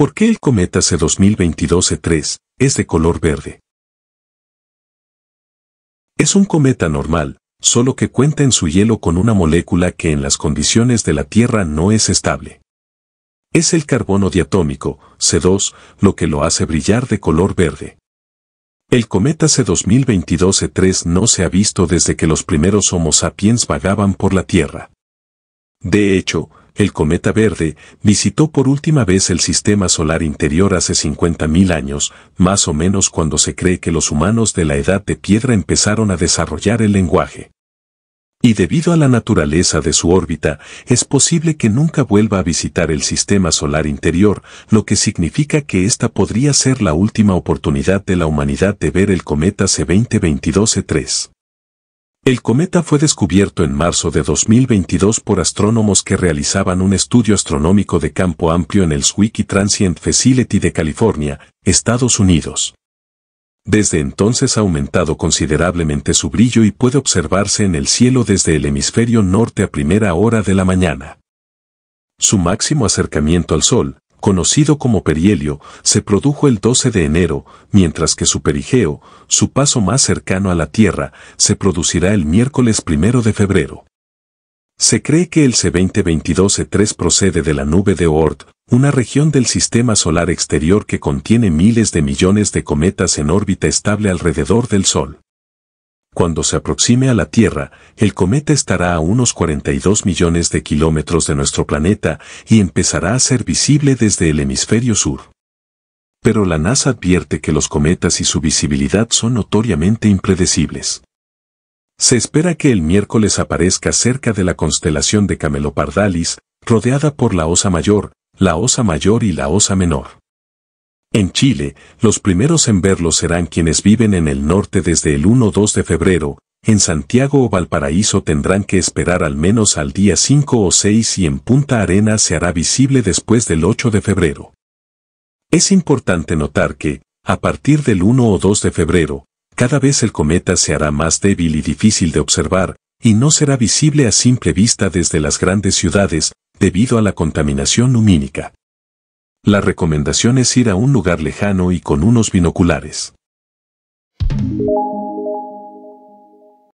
¿Por qué el cometa C2022E3 e es de color verde? Es un cometa normal, solo que cuenta en su hielo con una molécula que en las condiciones de la Tierra no es estable. Es el carbono diatómico, C2, lo que lo hace brillar de color verde. El cometa C2022E3 e no se ha visto desde que los primeros Homo sapiens vagaban por la Tierra. De hecho, el cometa verde, visitó por última vez el sistema solar interior hace 50.000 años, más o menos cuando se cree que los humanos de la edad de piedra empezaron a desarrollar el lenguaje. Y debido a la naturaleza de su órbita, es posible que nunca vuelva a visitar el sistema solar interior, lo que significa que esta podría ser la última oportunidad de la humanidad de ver el cometa C2022E3. El cometa fue descubierto en marzo de 2022 por astrónomos que realizaban un estudio astronómico de campo amplio en el Swiki Transient Facility de California, Estados Unidos. Desde entonces ha aumentado considerablemente su brillo y puede observarse en el cielo desde el hemisferio norte a primera hora de la mañana. Su máximo acercamiento al Sol, conocido como perihelio, se produjo el 12 de enero, mientras que su perigeo, su paso más cercano a la Tierra, se producirá el miércoles 1 de febrero. Se cree que el c 2022 3 e procede de la nube de Oort, una región del sistema solar exterior que contiene miles de millones de cometas en órbita estable alrededor del Sol. Cuando se aproxime a la Tierra, el cometa estará a unos 42 millones de kilómetros de nuestro planeta y empezará a ser visible desde el hemisferio sur. Pero la NASA advierte que los cometas y su visibilidad son notoriamente impredecibles. Se espera que el miércoles aparezca cerca de la constelación de Camelopardalis, rodeada por la Osa Mayor, la Osa Mayor y la Osa Menor. En Chile, los primeros en verlo serán quienes viven en el norte desde el 1 o 2 de febrero, en Santiago o Valparaíso tendrán que esperar al menos al día 5 o 6 y en Punta Arena se hará visible después del 8 de febrero. Es importante notar que, a partir del 1 o 2 de febrero, cada vez el cometa se hará más débil y difícil de observar, y no será visible a simple vista desde las grandes ciudades, debido a la contaminación lumínica. La recomendación es ir a un lugar lejano y con unos binoculares.